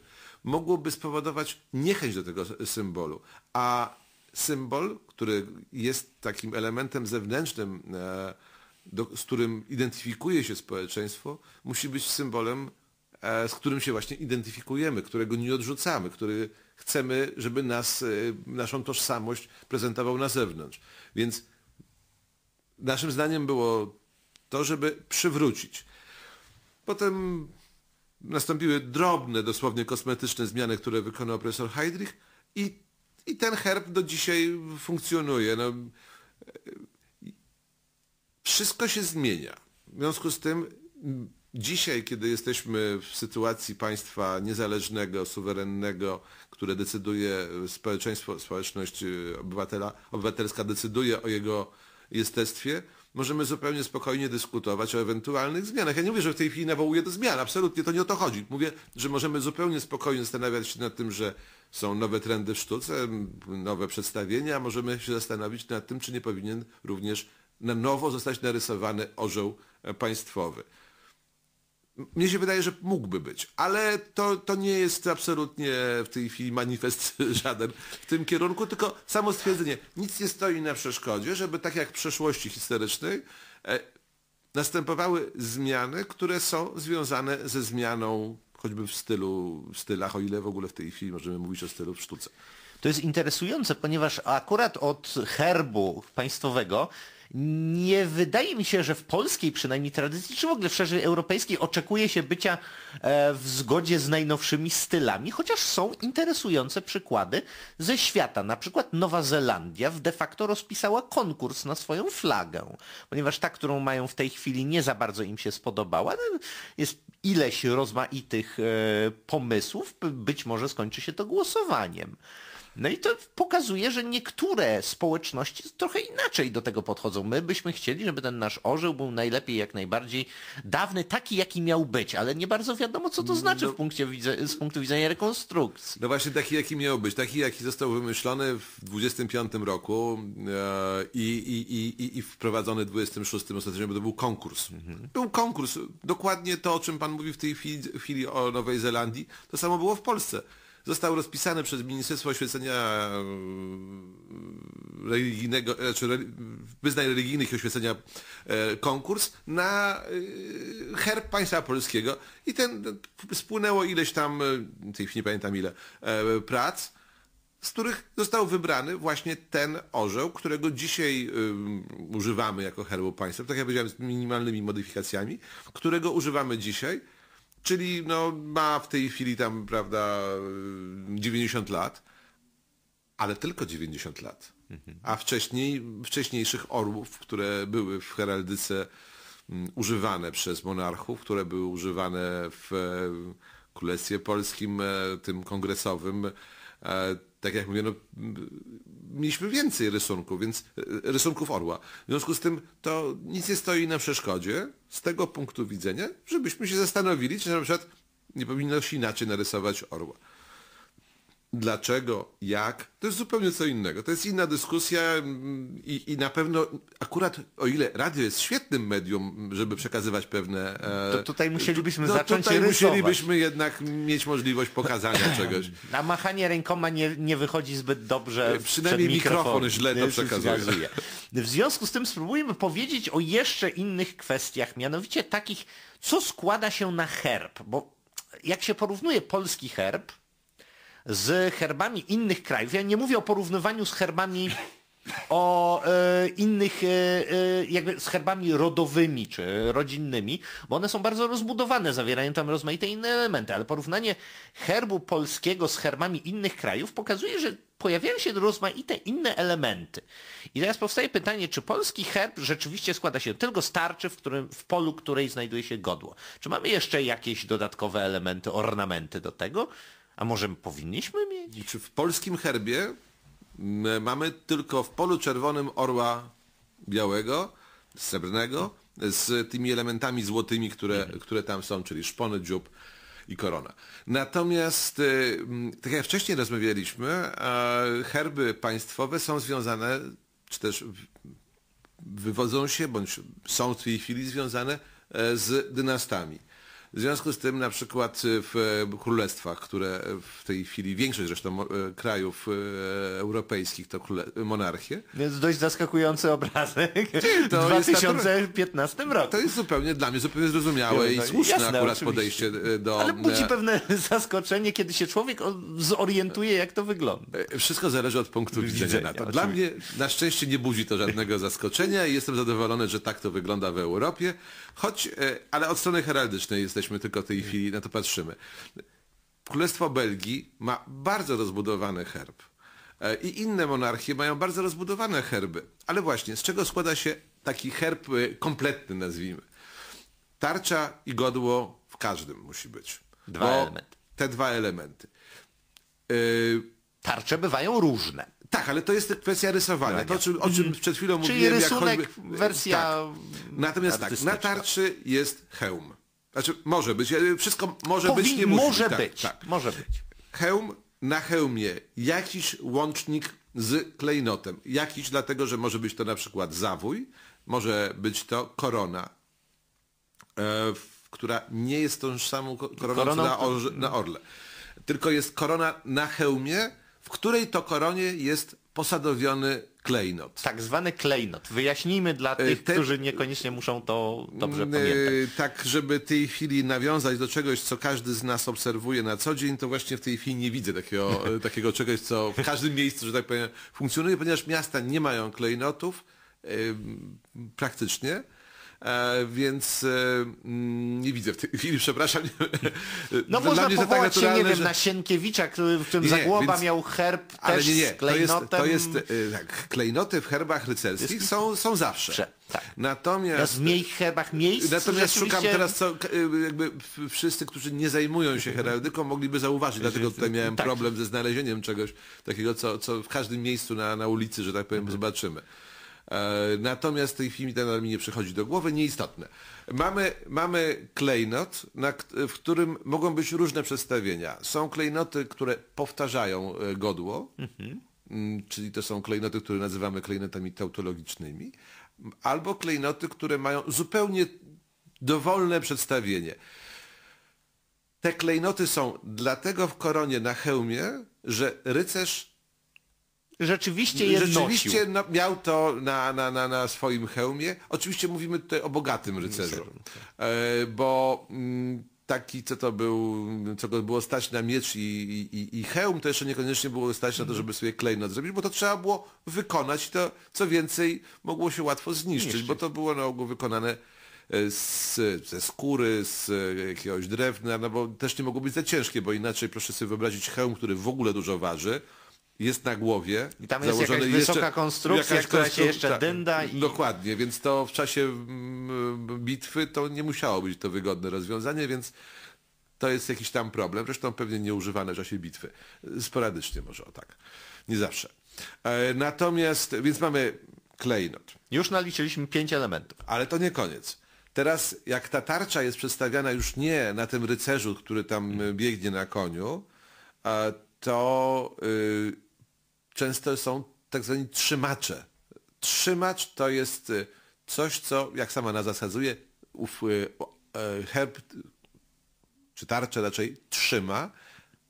mogłoby spowodować niechęć do tego symbolu, a symbol, który jest takim elementem zewnętrznym, e, do, z którym identyfikuje się społeczeństwo, musi być symbolem, e, z którym się właśnie identyfikujemy, którego nie odrzucamy, który chcemy, żeby nas, e, naszą tożsamość prezentował na zewnątrz. Więc naszym zdaniem było to, żeby przywrócić. Potem nastąpiły drobne, dosłownie kosmetyczne zmiany, które wykonał profesor Heydrich i, i ten herb do dzisiaj funkcjonuje. No, e, wszystko się zmienia. W związku z tym Dzisiaj, kiedy jesteśmy w sytuacji państwa niezależnego, suwerennego, które decyduje społeczeństwo, społeczność y, obywatela, obywatelska decyduje o jego jestestwie, możemy zupełnie spokojnie dyskutować o ewentualnych zmianach. Ja nie mówię, że w tej chwili nawołuję do zmian, absolutnie to nie o to chodzi. Mówię, że możemy zupełnie spokojnie zastanawiać się nad tym, że są nowe trendy w sztuce, nowe przedstawienia, możemy się zastanowić nad tym, czy nie powinien również na nowo zostać narysowany orzeł państwowy. Mnie się wydaje, że mógłby być, ale to, to nie jest absolutnie w tej chwili manifest [LAUGHS] żaden w tym kierunku, tylko samo stwierdzenie, nic nie stoi na przeszkodzie, żeby tak jak w przeszłości historycznej e, następowały zmiany, które są związane ze zmianą choćby w stylu, w stylach, o ile w ogóle w tej chwili możemy mówić o stylu w sztuce. To jest interesujące, ponieważ akurat od herbu państwowego nie wydaje mi się, że w polskiej przynajmniej tradycji, czy w ogóle w szerzej europejskiej oczekuje się bycia e, w zgodzie z najnowszymi stylami, chociaż są interesujące przykłady ze świata. Na przykład Nowa Zelandia de facto rozpisała konkurs na swoją flagę, ponieważ ta, którą mają w tej chwili, nie za bardzo im się spodobała. No, jest ileś rozmaitych e, pomysłów, być może skończy się to głosowaniem. No i to pokazuje, że niektóre społeczności trochę inaczej do tego podchodzą. My byśmy chcieli, żeby ten nasz orzeł był najlepiej, jak najbardziej dawny, taki jaki miał być, ale nie bardzo wiadomo, co to znaczy no, w punkcie, z punktu widzenia rekonstrukcji. No właśnie taki, jaki miał być, taki, jaki został wymyślony w 25 roku e, i, i, i, i wprowadzony w 26 ostatecznie, bo to był konkurs. Mhm. Był konkurs, dokładnie to, o czym Pan mówi w tej chwili, chwili o Nowej Zelandii, to samo było w Polsce został rozpisany przez Ministerstwo Oświecenia e, religijnego, znaczy e, wyznań religijnych i oświecenia e, konkurs na herb państwa polskiego i ten spłynęło ileś tam, tej nie pamiętam ile, prac, z których został wybrany właśnie ten orzeł, którego dzisiaj używamy jako herbu państwa, tak jak powiedziałem, z minimalnymi modyfikacjami, którego używamy dzisiaj czyli no, ma w tej chwili tam, prawda, 90 y, lat, ale tylko 90 lat. Mhm. A wcześniej, wcześniejszych orłów, które były w heraldyce mm, używane przez monarchów, które były używane w y, Królestwie Polskim, y, tym kongresowym, tak jak mówię, no, mieliśmy więcej rysunków, więc e, rysunków orła. W związku z tym to nic nie stoi na przeszkodzie z tego punktu widzenia, żebyśmy się zastanowili, czy na przykład nie powinno się inaczej narysować orła. Dlaczego? Jak? To jest zupełnie co innego. To jest inna dyskusja mm, i, i na pewno akurat o ile radio jest świetnym medium, żeby przekazywać pewne... E, to tutaj musielibyśmy no, zacząć tutaj musielibyśmy jednak mieć możliwość pokazania [LAUGHS] czegoś. Na machanie rękoma nie, nie wychodzi zbyt dobrze e, Przynajmniej mikrofon, mikrofon źle to przekazuje. W związku z tym spróbujmy powiedzieć o jeszcze innych kwestiach, mianowicie takich, co składa się na herb, bo jak się porównuje polski herb, z herbami innych krajów. Ja nie mówię o porównywaniu z herbami o e, innych, e, e, jakby z herbami rodowymi czy rodzinnymi, bo one są bardzo rozbudowane, zawierają tam rozmaite inne elementy, ale porównanie herbu polskiego z herbami innych krajów pokazuje, że pojawiają się rozmaite inne elementy. I teraz powstaje pytanie, czy polski herb rzeczywiście składa się tylko z tarczy, w, którym, w polu której znajduje się godło? Czy mamy jeszcze jakieś dodatkowe elementy, ornamenty do tego? A może powinniśmy mieć? Czy w polskim herbie mamy tylko w polu czerwonym orła białego, srebrnego, z tymi elementami złotymi, które, mhm. które tam są, czyli szpony, dziób i korona. Natomiast, y, tak jak wcześniej rozmawialiśmy, herby państwowe są związane, czy też wywodzą się, bądź są w tej chwili związane e, z dynastami. W związku z tym na przykład w e, królestwach, które w tej chwili większość zresztą e, krajów e, europejskich to monarchie. Więc dość zaskakujący obrazek w [LAUGHS] 2015 jest, tak, no, roku. To jest zupełnie dla mnie zupełnie zrozumiałe no, i słuszne jasne, akurat oczywiście. podejście do... Ale budzi pewne [LAUGHS] zaskoczenie, kiedy się człowiek zorientuje jak to wygląda. Wszystko zależy od punktu widzenia, widzenia na to. Dla mnie na szczęście nie budzi to żadnego [LAUGHS] zaskoczenia i jestem zadowolony, że tak to wygląda w Europie, choć, ale od strony heraldycznej jesteśmy jesteśmy tylko w tej chwili, na to patrzymy. Królestwo Belgii ma bardzo rozbudowany herb. E, I inne monarchie mają bardzo rozbudowane herby. Ale właśnie, z czego składa się taki herb e, kompletny, nazwijmy? Tarcza i godło w każdym musi być. Dwa Bo elementy. Te dwa elementy. E, Tarcze bywają różne. Tak, ale to jest kwestia rysowania. Tak. To, o czym, o czym mhm. przed chwilą Czyli mówiłem. Czyli rysunek, jak choćby... wersja tak. Natomiast tak, na tarczy jest hełm. Znaczy, może być. Wszystko może Powin być, nie musi może być. Tak, być. Tak, tak. Może być. Hełm na hełmie. Jakiś łącznik z klejnotem. Jakiś dlatego, że może być to na przykład zawój, może być to korona, e, która nie jest tą samą koroną, koroną na, na orle. Tylko jest korona na hełmie, w której to koronie jest posadowiony klejnot. Tak zwany klejnot. Wyjaśnijmy dla e, tych, Te... którzy niekoniecznie muszą to dobrze mm, e, pamiętać. Tak, żeby tej chwili nawiązać do czegoś, co każdy z nas obserwuje na co dzień, to właśnie w tej chwili nie widzę takiego, e, takiego czegoś, co w każdym miejscu, że tak powiem, funkcjonuje, ponieważ miasta nie mają klejnotów praktycznie. E, więc e, mm, nie widzę w tej chwili, przepraszam. [LAUGHS] No Dla można tak powołać się, nie wiem, że... na Sienkiewicza, który, w którym Zagłoba więc... miał herb też Ale nie, nie. To jest, to jest e, tak, klejnoty w herbach rycerskich jest... są, są zawsze. Prze tak. Natomiast w mniej herbach miejsc. Natomiast rzeczywiście... szukam teraz co, jakby wszyscy, którzy nie zajmują się heraldyką, mogliby zauważyć, dlatego tutaj miałem tak. problem ze znalezieniem czegoś takiego, co, co w każdym miejscu na, na ulicy, że tak powiem, mhm. zobaczymy. E, natomiast w tej chwili ten mi nie przychodzi do głowy, nieistotne. Mamy, mamy klejnot, na, w którym mogą być różne przedstawienia. Są klejnoty, które powtarzają e, godło, mhm. Mm, czyli to są klejnoty, które nazywamy klejnotami tautologicznymi, albo klejnoty, które mają zupełnie dowolne przedstawienie. Te klejnoty są dlatego w koronie na hełmie, że rycerz rzeczywiście je Rzeczywiście no, miał to na, na, na, na swoim hełmie. Oczywiście mówimy tutaj o bogatym rycerzu, tak. e, bo mm, taki, co to był, co go było stać na miecz i, i, i hełm, to jeszcze niekoniecznie było stać na to, żeby sobie klejnot zrobić, bo to trzeba było wykonać i to, co więcej, mogło się łatwo zniszczyć, bo to było na no, ogół wykonane e, z, ze skóry, z e, jakiegoś drewna, no bo też nie mogło być za ciężkie, bo inaczej proszę sobie wyobrazić hełm, który w ogóle dużo waży, jest na głowie. I tam jest jakaś wysoka jeszcze, konstrukcja, jakaś która się jeszcze dęda. I... Dokładnie, więc to w czasie mm, bitwy to nie musiało być to wygodne rozwiązanie, więc to jest jakiś tam problem. Zresztą pewnie nie używane w czasie bitwy. Sporadycznie może o tak. Nie zawsze. E, natomiast, więc mamy klejnot. Już naliczyliśmy pięć elementów. Ale to nie koniec. Teraz jak ta tarcza jest przedstawiana już nie na tym rycerzu, który tam mhm. biegnie na koniu, to y, często są tak zwani trzymacze. Trzymacz to jest y, coś, co, jak sama nazwa wskazuje, ów, y, e, herb czy tarczę raczej trzyma.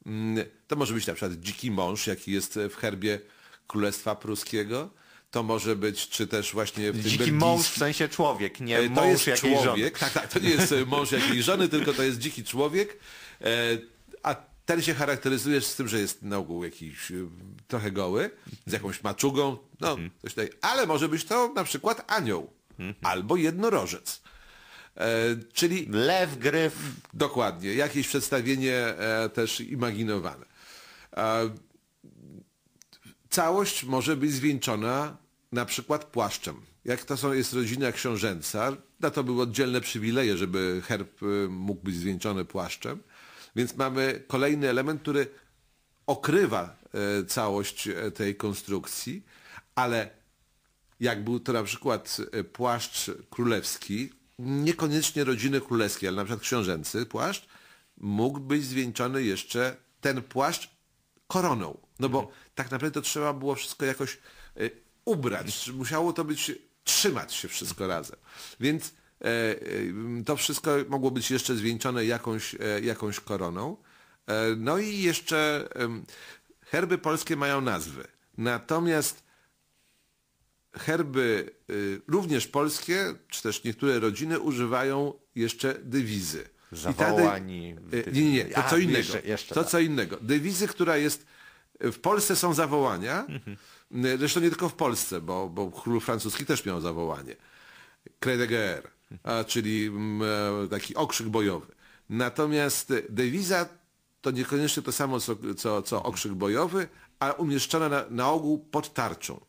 Mm, to może być na przykład dziki mąż, jaki jest w herbie Królestwa Pruskiego. To może być, czy też właśnie... W tym dziki mąż w sensie człowiek, nie e, to mąż jest jakiejś człowiek. Żony. Tak, tak, to nie jest e, mąż jakiejś żony, tylko to jest dziki człowiek. A ten się charakteryzuje z tym, że jest na ogół jakiś y, trochę goły, z jakąś maczugą, no mhm. coś tutaj. Ale może być to na przykład anioł mhm. albo jednorożec. E, czyli... Lew, gryf. Dokładnie. Jakieś przedstawienie e, też imaginowane. E, całość może być zwieńczona na przykład płaszczem. Jak to są, jest rodzina książęca, na to były oddzielne przywileje, żeby herb y, mógł być zwieńczony płaszczem. Więc mamy kolejny element, który okrywa e, całość e, tej konstrukcji, ale jak był to na przykład e, płaszcz królewski, niekoniecznie rodziny królewskiej, ale na przykład książęcy płaszcz, mógł być zwieńczony jeszcze ten płaszcz koroną. No bo mhm. tak naprawdę to trzeba było wszystko jakoś ubrać. Musiało to być, trzymać się wszystko razem. Więc E, e, to wszystko mogło być jeszcze zwieńczone jakąś, e, jakąś koroną. No i jeszcze herby polskie mają nazwy. Natomiast herby y, również polskie, czy też niektóre rodziny używają jeszcze dywizy. Zawołani. Dy... Nie, nie, to co innego. Jeszcze, jeszcze to tak. co innego. Dywizy, która jest... W Polsce są zawołania, mhm. zresztą nie tylko w Polsce, bo, bo król francuski też miał zawołanie. Crede czyli mm, e, taki okrzyk bojowy. Natomiast dewiza to niekoniecznie to samo, co, co, co okrzyk bojowy, a umieszczona na, na ogół pod tarczą.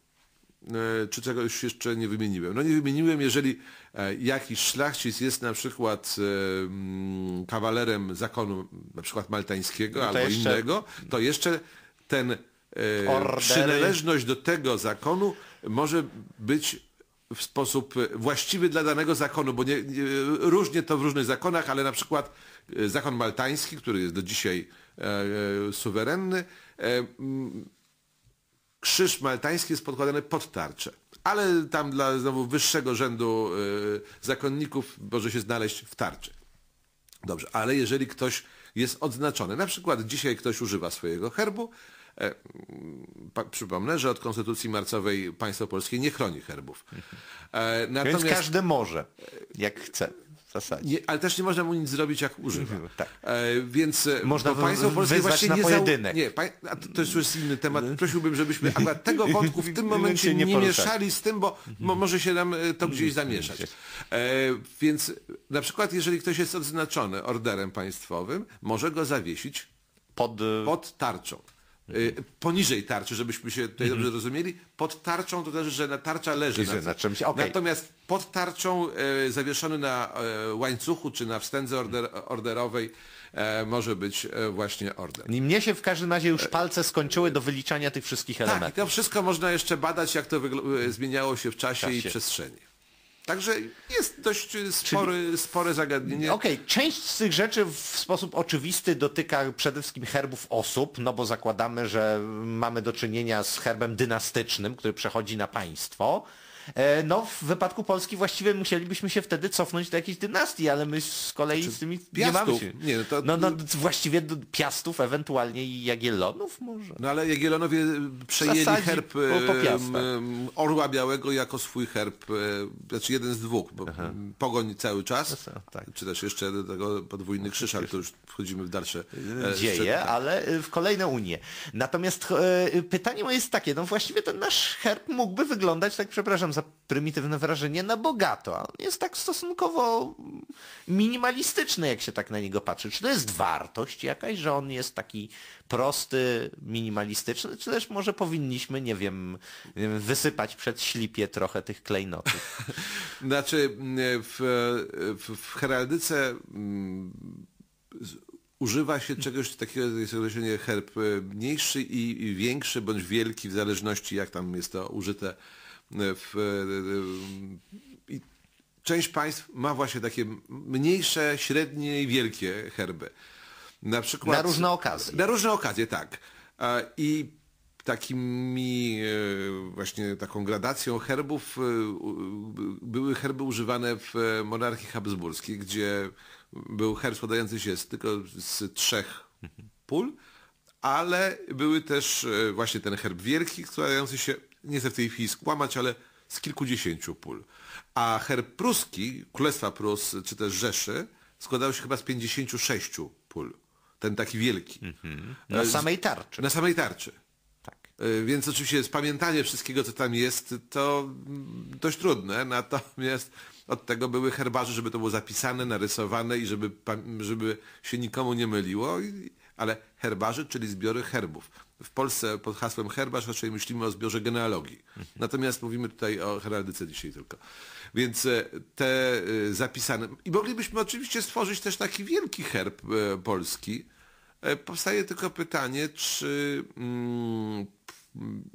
E, czy czegoś jeszcze nie wymieniłem? No nie wymieniłem, jeżeli e, jakiś szlachcic jest na przykład mm, kawalerem zakonu na przykład maltańskiego no albo jeszcze... innego, to jeszcze ten Ordery. przynależność do tego zakonu może być w sposób e, właściwy dla danego zakonu, bo nie, nie, różnie to w różnych zakonach, ale na przykład e, zakon maltański, który jest do dzisiaj e, e, suwerenny, e, krzyż maltański jest podkładany pod tarczę. Ale tam dla znowu wyższego rzędu e, zakonników może się znaleźć w tarczy. Dobrze, ale jeżeli ktoś jest odznaczony, na przykład dzisiaj ktoś używa swojego herbu, E, przypomnę, że od Konstytucji Marcowej państwo polskie nie chroni herbów. E, natomiast, Więc każdy może, jak chce. Nie, ale też nie można mu nic zrobić, jak używa. Mhm, tak. E, więc e, można państwo polskie właśnie na nie pojedynek. nie, pa, to jest już inny temat. Mhm. Prosiłbym, żebyśmy akurat tego wątku w tym [LAUGHS] momencie nie, nie mieszali z tym, bo mhm. może się nam to gdzieś zamieszać. E, więc na przykład, jeżeli ktoś jest odznaczony orderem państwowym, może go zawiesić pod, pod tarczą. Y, poniżej tarczy, żebyśmy się tutaj dobrze rozumieli. Pod tarczą to znaczy, że na tarcza leży. Na, na czymś, okay. Natomiast pod tarczą e, zawieszony na e, łańcuchu czy na wstędze order, orderowej e, może być właśnie order. I mnie się w każdym razie już palce skończyły do wyliczania tych wszystkich elementów. Tak, i to wszystko można jeszcze badać, jak to zmieniało się w czasie, w czasie. i przestrzeni. Także jest dość y, spory, Czyli, spore zagadnienie. Okej, okay. część z tych rzeczy w sposób oczywisty dotyka przede wszystkim herbów osób, no bo zakładamy, że mamy do czynienia z herbem dynastycznym, który przechodzi na państwo. E, no w wypadku Polski właściwie musielibyśmy się wtedy cofnąć do jakiejś dynastii, ale my z kolei znaczy, z tymi piastów. nie mamy się. Nie, no, to... no, no właściwie do Piastów ewentualnie i Jagiellonów może. No ale Jagielonowie e, przejęli herb e, Orła Białego jako swój herb, znaczy jeden z dwóch, bo Aha. pogoń cały czas, no tak. czy też jeszcze do tego podwójny krzyżak, to już wchodzimy w dalsze dzieje, ale w kolejne unie. Natomiast pytanie moje jest takie, no właściwie ten nasz herb mógłby wyglądać, tak przepraszam za za prymitywne wrażenie, na bogato. on jest tak stosunkowo minimalistyczny, jak się tak na niego patrzy. Czy to jest wartość jakaś, że on jest taki prosty, minimalistyczny, czy też może powinniśmy, nie wiem, wysypać przed ślipie trochę tych klejnotów? [LAUGHS] znaczy, w, w, w heraldyce mm, używa się czegoś takiego, jest określenie herb mniejszy i, i większy bądź wielki, w zależności jak tam jest to użyte E, w, e, e, i część państw ma właśnie takie mniejsze, średnie i wielkie herby. Na przykład... Na różne okazje. Na różne okazje, tak. I takimi właśnie taką gradacją herbów były herby używane w monarchii habsburskiej, gdzie był herb składający się z, tylko z trzech pól, ale były też właśnie ten herb wielki składający się nie chcę w tej chwili skłamać, ale z kilkudziesięciu pól. A herb pruski, Królestwa Prus czy też Rzeszy składał się chyba z 56 pól. Ten taki wielki. Mhm. Na e, samej tarczy. Na samej tarczy. Tak. E, więc oczywiście spamiętanie wszystkiego, co tam jest, to mm, dość trudne, natomiast od tego były herbarzy, żeby to było zapisane, narysowane i żeby, żeby się nikomu nie myliło, ale herbarzy, czyli zbiory herbów w Polsce pod hasłem herbarz raczej myślimy o zbiorze genealogii. Natomiast mówimy tutaj o heraldyce dzisiaj tylko. Więc e, te e, zapisane... I moglibyśmy oczywiście stworzyć też taki wielki herb e, polski. Powstaje tylko pytanie, czy mm,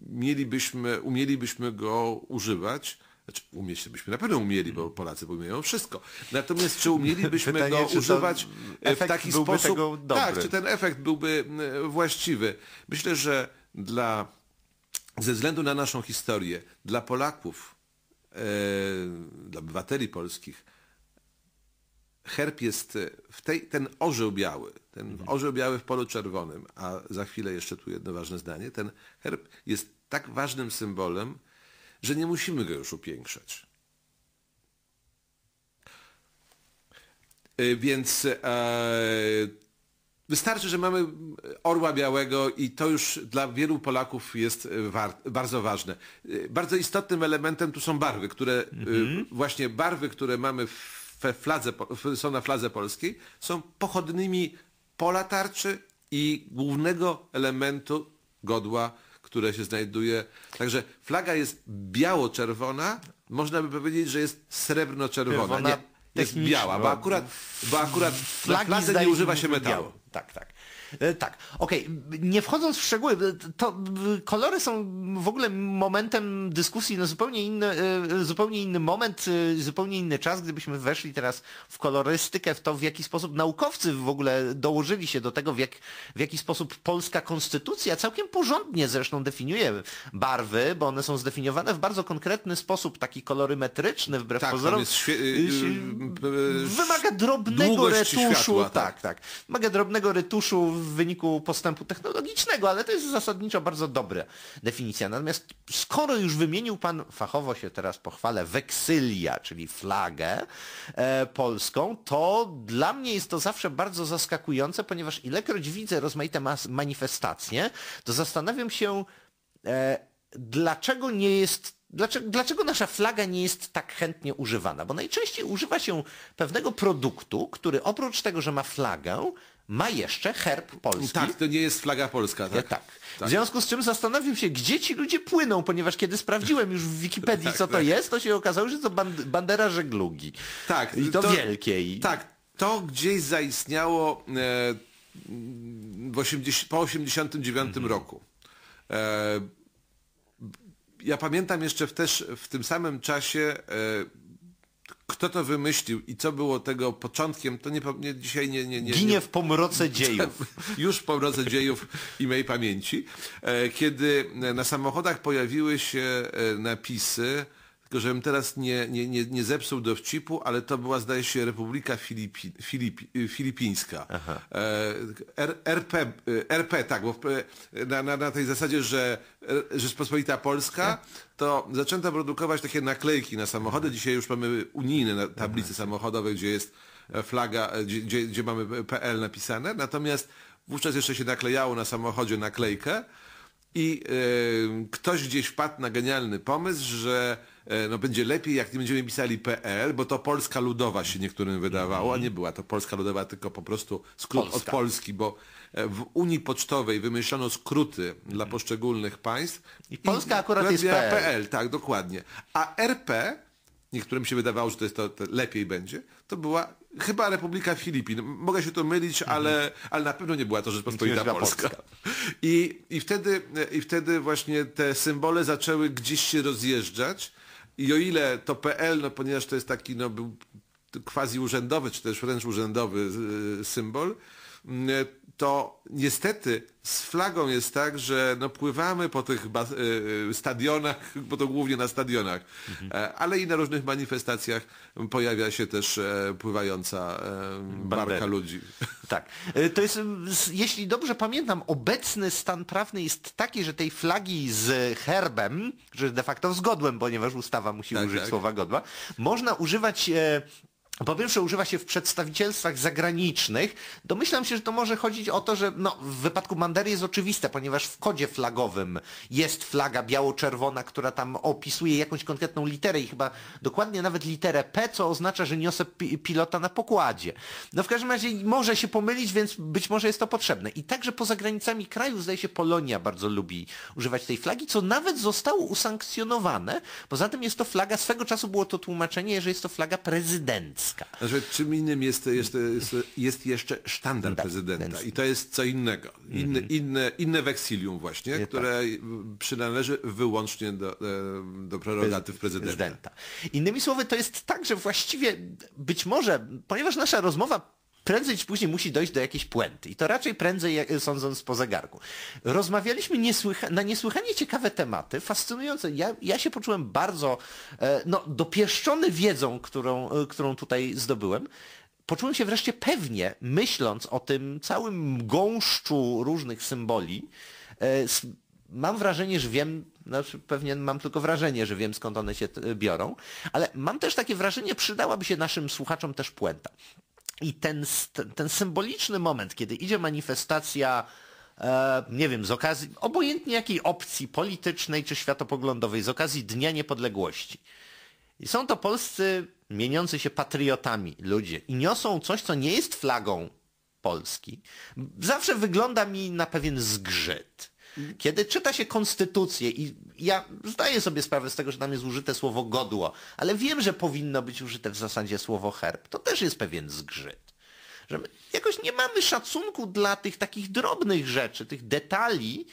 mielibyśmy, umielibyśmy go używać znaczy umieć byśmy na pewno umieli, bo mhm. Polacy umieją wszystko. Natomiast czy umielibyśmy [LAUGHS] Pytanie, go czy używać e, w taki sposób? Tak, czy ten efekt byłby e, właściwy? Myślę, że dla, ze względu na naszą historię, dla Polaków, e, dla obywateli polskich, herb jest e, w tej, ten orzeł biały, ten mhm. orzeł biały w polu czerwonym, a za chwilę jeszcze tu jedno ważne zdanie, ten herb jest tak ważnym symbolem, że nie musimy go już upiększać. E, więc e, wystarczy, że mamy orła białego i to już dla wielu Polaków jest e, war, bardzo ważne. E, bardzo istotnym elementem tu są barwy, które mhm. e, właśnie barwy, które mamy w fladze, są na fladze polskiej, są pochodnymi pola tarczy i głównego elementu godła które się znajduje. Także flaga jest biało-czerwona, można by powiedzieć, że jest srebrno-czerwona. Nie, jest biała, bo akurat, no. bo akurat flagi na fladze nie używa się metalu. Tak, tak. E, tak, okej. Okay. Nie wchodząc w szczegóły, e, to e, kolory są w ogóle momentem dyskusji na zupełnie inny, zupełnie inny moment, zupełnie inny czas, gdybyśmy weszli teraz w kolorystykę, w to w jaki sposób naukowcy w ogóle dołożyli się do tego, w, jak, w jaki sposób polska konstytucja całkiem porządnie zresztą definiuje barwy, bo one są zdefiniowane w bardzo konkretny sposób, taki kolorymetryczny wbrew tak, pozorom. Jest świe- y, y, y, wymaga drobnego retuszu. Światła, tak. tak, tak. Wymaga drobnego retuszu w wyniku postępu technologicznego, ale to jest zasadniczo bardzo dobra definicja. Natomiast skoro już wymienił Pan, fachowo się teraz pochwalę, weksylia, czyli flagę e, polską, to dla mnie jest to zawsze bardzo zaskakujące, ponieważ ilekroć widzę rozmaite manifestacje, to zastanawiam się, e, dlaczego nie jest Dlaczego, dlaczego, nasza flaga nie jest tak chętnie używana? Bo najczęściej używa się pewnego produktu, który oprócz tego, że ma flagę, ma jeszcze herb polski. Tak, to nie jest flaga polska, tak? Ja, tak. tak. W tak. związku z czym zastanowił się, gdzie ci ludzie płyną, ponieważ kiedy sprawdziłem już w Wikipedii, tak, co to tak. jest, to się okazało, że to bandera żeglugi. Tak. I to, to wielkiej. Tak, to gdzieś zaistniało e, 80, po 89 mhm. roku. E, ja pamiętam jeszcze w, też w tym samym czasie e, kto to wymyślił i co było tego początkiem, to nie, nie dzisiaj nie, nie, nie, Ginie w pomroce dziejów. [LAUGHS] Tak, już w pomroce dziejów i mej pamięci, e, kiedy na samochodach pojawiły się e, napisy tylko żebym teraz nie, nie, nie, nie zepsuł dowcipu, ale to była zdaje się Republika Filipi, Filipi, y, Filipińska. E, R, RP, y, RP, tak, bo y, na, na, na tej zasadzie, że Rzeczpospolita Polska tak. to zaczęto produkować takie naklejki na samochody. Dzisiaj już mamy unijne tablice mhm. samochodowe, gdzie jest e, flaga, e, gdzie, gdzie mamy PL napisane, natomiast wówczas jeszcze się naklejało na samochodzie naklejkę i y, ktoś gdzieś wpadł na genialny pomysł, że y, no, będzie lepiej, jak nie będziemy pisali PL, bo to Polska Ludowa się niektórym wydawało, a mhm. nie była to Polska Ludowa, tylko po prostu skrót Polska. od Polski, bo e, w Unii Pocztowej wymyślono skróty dla poszczególnych państw. I Polska i, akurat jest PL. PL. Tak, dokładnie. A RP, niektórym się wydawało, że to jest to, to lepiej będzie, to była Chyba Republika Filipin. Mogę się to mylić, mhm. ale, ale na pewno nie była to Rzeczpospolita Polska. Polska. I, i, wtedy, I wtedy właśnie te symbole zaczęły gdzieś się rozjeżdżać. I o ile to PL, no ponieważ to jest taki no, był quasi urzędowy, czy też wręcz urzędowy y, symbol, Mm, e, to niestety z flagą jest tak, że no pływamy po tych e, e, stadionach, [LAUGHS] bo to głównie na stadionach, mhm. ale i na różnych manifestacjach pojawia się też pływająca Bandera. barka ludzi. [LAUGHS] Tak. To jest, jeśli dobrze pamiętam, obecny stan prawny jest taki, że tej flagi z herbem, że de facto z godłem, ponieważ ustawa musi tak, użyć tak. słowa godła, można używać po pierwsze używa się w przedstawicielstwach zagranicznych. Domyślam się, że to może chodzić o to, że no, w wypadku Mandery jest oczywiste, ponieważ w kodzie flagowym jest flaga biało-czerwona, która tam opisuje jakąś konkretną literę i chyba dokładnie nawet literę P, co oznacza, że niosę pi pilota na pokładzie. No w każdym razie może się pomylić, więc być może jest to potrzebne. I także poza granicami kraju, zdaje się, Polonia bardzo lubi używać tej flagi, co nawet zostało usankcjonowane. Poza tym jest to flaga, swego czasu było to tłumaczenie, że jest to flaga prezydenta. Polska. Znaczy, czym innym jest, jest, jest, jest jeszcze sztandar prezydenta i to jest co innego. Inne, mhm. inne, inne weksilium właśnie, Nie które tak. przynależy wyłącznie do, e, do prerogatyw prezydenta. prezydenta. Innymi słowy, to jest tak, że właściwie być może, ponieważ nasza rozmowa prędzej czy później musi dojść do jakiejś puenty. I to raczej prędzej e, sądząc po zegarku. Rozmawialiśmy niesłycha na niesłychanie ciekawe tematy, fascynujące. Ja, ja się poczułem bardzo e, no, dopieszczony wiedzą, którą, e, którą tutaj zdobyłem poczułem się wreszcie pewnie, myśląc o tym całym gąszczu różnych symboli. Mam wrażenie, że wiem, znaczy pewnie mam tylko wrażenie, że wiem skąd one się biorą, ale mam też takie wrażenie, przydałaby się naszym słuchaczom też puenta. I ten, ten symboliczny moment, kiedy idzie manifestacja, e, nie wiem, z okazji, obojętnie jakiej opcji politycznej czy światopoglądowej, z okazji Dnia Niepodległości. I są to polscy mieniący się patriotami ludzie i niosą coś, co nie jest flagą Polski. Zawsze wygląda mi na pewien zgrzyt. Kiedy czyta się konstytucję i ja zdaję sobie sprawę z tego, że tam jest użyte słowo godło, ale wiem, że powinno być użyte w zasadzie słowo herb. To też jest pewien zgrzyt. Że jakoś nie mamy szacunku dla tych takich drobnych rzeczy, tych detali,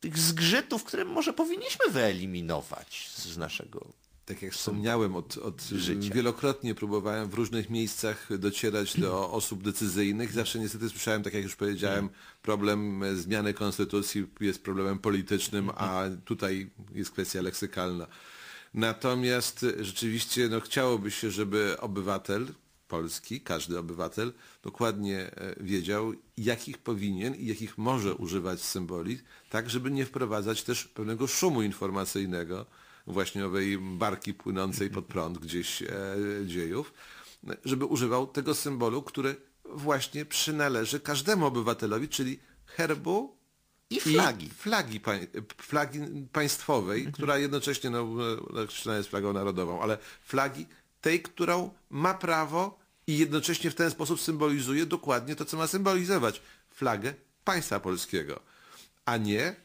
tych zgrzytów, które może powinniśmy wyeliminować z naszego tak jak wspomniałem, od, od życia. wielokrotnie próbowałem w różnych miejscach docierać do osób decyzyjnych. Zawsze niestety słyszałem, tak jak już powiedziałem, mm. problem zmiany konstytucji jest problemem politycznym, a tutaj jest kwestia leksykalna. Natomiast rzeczywiście no, chciałoby się, żeby obywatel polski, każdy obywatel dokładnie e, wiedział, jakich powinien i jakich może używać symboli, tak żeby nie wprowadzać też pewnego szumu informacyjnego, właśnie owej barki płynącej pod prąd gdzieś e, dziejów, żeby używał tego symbolu, który właśnie przynależy każdemu obywatelowi, czyli herbu i flagi. I flagi, pań, flagi państwowej, mhm. która jednocześnie no, określona znaczy, jest flagą narodową, ale flagi tej, którą ma prawo i jednocześnie w ten sposób symbolizuje dokładnie to, co ma symbolizować. Flagę państwa polskiego, a nie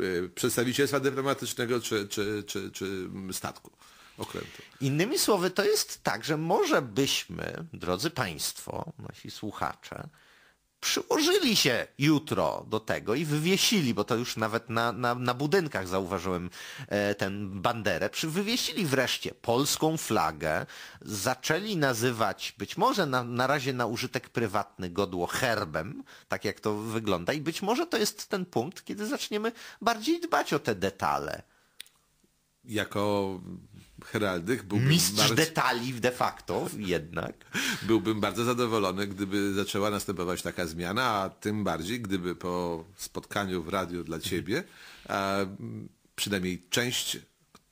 Y, przedstawicielstwa dyplomatycznego czy, czy, czy, czy statku. Okrętu. Innymi słowy, to jest tak, że może byśmy, drodzy Państwo, nasi słuchacze, przyłożyli się jutro do tego i wywiesili, bo to już nawet na, na, na budynkach zauważyłem e, ten banderę, przy, wywiesili wreszcie polską flagę, zaczęli nazywać, być może na, na razie na użytek prywatny, godło herbem, tak jak to wygląda i być może to jest ten punkt, kiedy zaczniemy bardziej dbać o te detale jako heraldyk byłbym Mistrz bardzo... detali de facto jednak. [LAUGHS] byłbym bardzo zadowolony, gdyby zaczęła następować taka zmiana, a tym bardziej, gdyby po spotkaniu w radiu dla mhm. ciebie przynajmniej część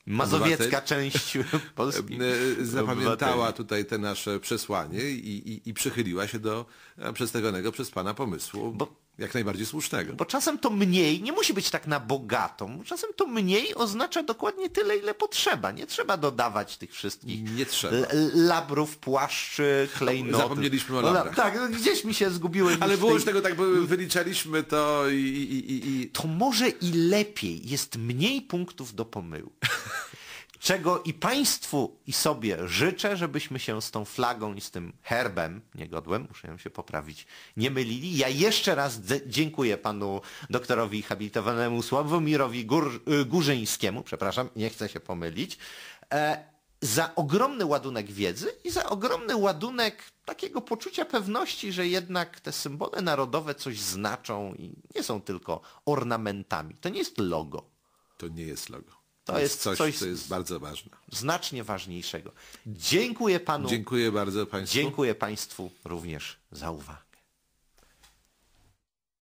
Mazowiecka część [LAUGHS] Polski. E, zapamiętała tutaj te nasze przesłanie i, i, i przychyliła się do e, przedstawionego przez Pana pomysłu. Bo jak najbardziej słusznego. Bo czasem to mniej, nie musi być tak na bogatą, czasem to mniej oznacza dokładnie tyle, ile potrzeba. Nie trzeba dodawać tych wszystkich nie trzeba. labrów, płaszczy, klejnotów. Zapomnieliśmy o labrach. No, tak, no, gdzieś mi się zgubiły. Ale było tej... już tego tak, bo wyliczaliśmy to i, i, i, i... To może i lepiej, jest mniej punktów do pomyłu. [LAUGHS] czego i Państwu i sobie życzę, żebyśmy się z tą flagą i z tym herbem, niegodłem, muszę ją się poprawić, nie mylili. Ja jeszcze raz dziękuję panu doktorowi habilitowanemu Sławomirowi Gór, y, Górzyńskiemu, przepraszam, nie chcę się pomylić, e, za ogromny ładunek wiedzy i za ogromny ładunek takiego poczucia pewności, że jednak te symbole narodowe coś znaczą i nie są tylko ornamentami. To nie jest logo. To nie jest logo. To, jest, jest coś, coś, co jest bardzo ważne. Znacznie ważniejszego. Dziękuję panu. Dziękuję bardzo państwu. Dziękuję państwu również za uwagę.